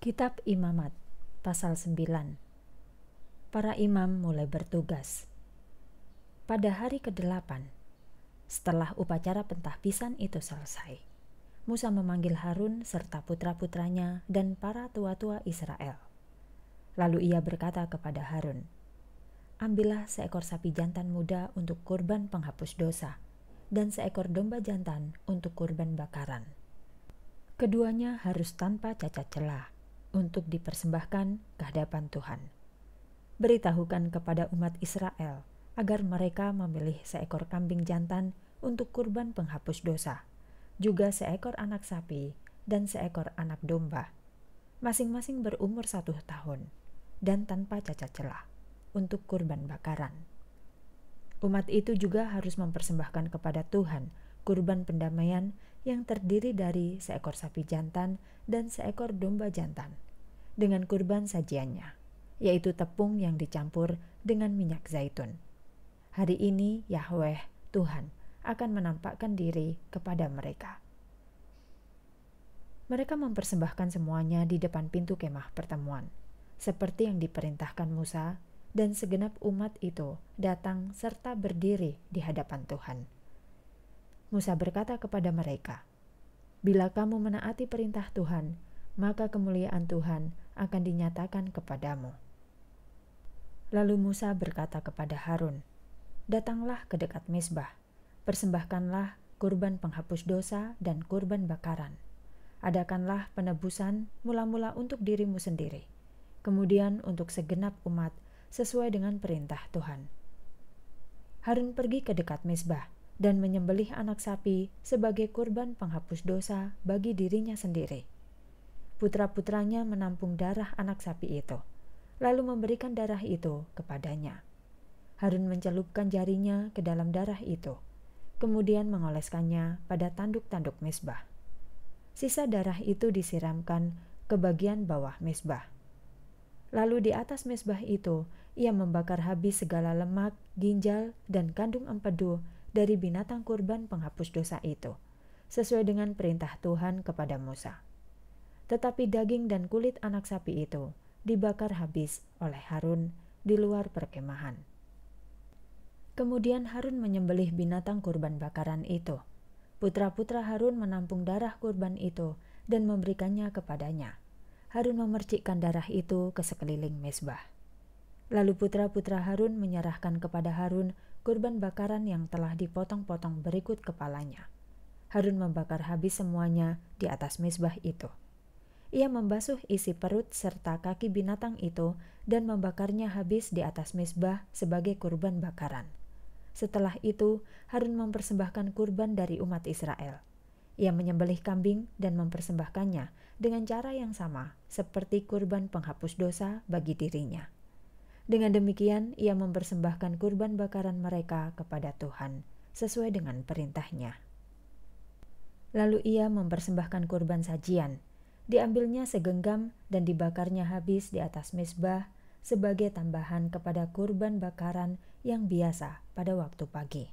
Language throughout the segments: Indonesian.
Kitab Imamat pasal 9 Para imam mulai bertugas. Pada hari ke-8, setelah upacara pentahbisan itu selesai, Musa memanggil Harun serta putra-putranya dan para tua-tua Israel. Lalu ia berkata kepada Harun, Ambillah seekor sapi jantan muda untuk kurban penghapus dosa, dan seekor domba jantan untuk kurban bakaran. Keduanya harus tanpa cacat celah, untuk dipersembahkan ke hadapan Tuhan. Beritahukan kepada umat Israel agar mereka memilih seekor kambing jantan untuk kurban penghapus dosa, juga seekor anak sapi dan seekor anak domba, masing-masing berumur satu tahun dan tanpa cacat celah untuk kurban bakaran. Umat itu juga harus mempersembahkan kepada Tuhan kurban pendamaian yang terdiri dari seekor sapi jantan dan seekor domba jantan, dengan kurban sajiannya, yaitu tepung yang dicampur dengan minyak zaitun. Hari ini Yahweh, Tuhan, akan menampakkan diri kepada mereka. Mereka mempersembahkan semuanya di depan pintu kemah pertemuan, seperti yang diperintahkan Musa, dan segenap umat itu datang serta berdiri di hadapan Tuhan. Musa berkata kepada mereka, "Bila kamu menaati perintah Tuhan, maka kemuliaan Tuhan akan dinyatakan kepadamu." Lalu Musa berkata kepada Harun, "Datanglah ke dekat Mesbah, persembahkanlah kurban penghapus dosa dan kurban bakaran. Adakanlah penebusan mula-mula untuk dirimu sendiri, kemudian untuk segenap umat sesuai dengan perintah Tuhan." Harun pergi ke dekat Mesbah dan menyembelih anak sapi sebagai kurban penghapus dosa bagi dirinya sendiri. Putra-putranya menampung darah anak sapi itu, lalu memberikan darah itu kepadanya. Harun mencelupkan jarinya ke dalam darah itu, kemudian mengoleskannya pada tanduk-tanduk mesbah. Sisa darah itu disiramkan ke bagian bawah mesbah. Lalu di atas mesbah itu, ia membakar habis segala lemak, ginjal, dan kandung empedu dari binatang kurban penghapus dosa itu, sesuai dengan perintah Tuhan kepada Musa. Tetapi daging dan kulit anak sapi itu dibakar habis oleh Harun di luar perkemahan. Kemudian Harun menyembelih binatang kurban bakaran itu. Putra-putra Harun menampung darah kurban itu dan memberikannya kepadanya. Harun memercikkan darah itu ke sekeliling mesbah. Lalu putra-putra Harun menyerahkan kepada Harun Kurban bakaran yang telah dipotong-potong berikut kepalanya. Harun membakar habis semuanya di atas misbah itu. Ia membasuh isi perut serta kaki binatang itu dan membakarnya habis di atas misbah sebagai kurban bakaran. Setelah itu, Harun mempersembahkan kurban dari umat Israel. Ia menyembelih kambing dan mempersembahkannya dengan cara yang sama, seperti kurban penghapus dosa bagi dirinya. Dengan demikian, ia mempersembahkan kurban bakaran mereka kepada Tuhan sesuai dengan perintahnya. Lalu ia mempersembahkan kurban sajian. Diambilnya segenggam dan dibakarnya habis di atas mesbah sebagai tambahan kepada kurban bakaran yang biasa pada waktu pagi.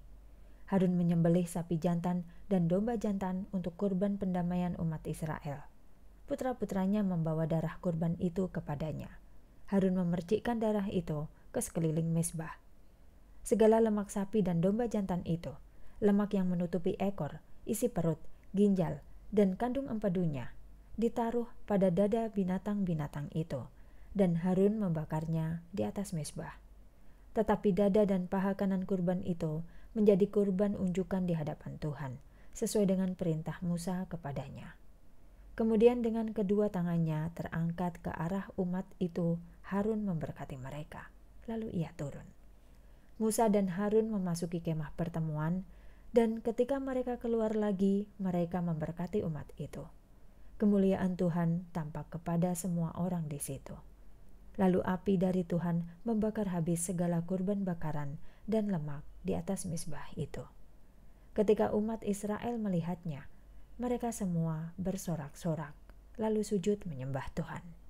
Harun menyembelih sapi jantan dan domba jantan untuk kurban pendamaian umat Israel. Putra-putranya membawa darah kurban itu kepadanya Harun memercikkan darah itu ke sekeliling mesbah. Segala lemak sapi dan domba jantan itu, lemak yang menutupi ekor, isi perut, ginjal, dan kandung empedunya, ditaruh pada dada binatang-binatang itu, dan Harun membakarnya di atas mesbah. Tetapi dada dan paha kanan kurban itu menjadi kurban unjukan di hadapan Tuhan, sesuai dengan perintah Musa kepadanya. Kemudian dengan kedua tangannya terangkat ke arah umat itu Harun memberkati mereka. Lalu ia turun. Musa dan Harun memasuki kemah pertemuan, dan ketika mereka keluar lagi, mereka memberkati umat itu. Kemuliaan Tuhan tampak kepada semua orang di situ. Lalu api dari Tuhan membakar habis segala kurban bakaran dan lemak di atas misbah itu. Ketika umat Israel melihatnya, mereka semua bersorak-sorak, lalu sujud menyembah Tuhan.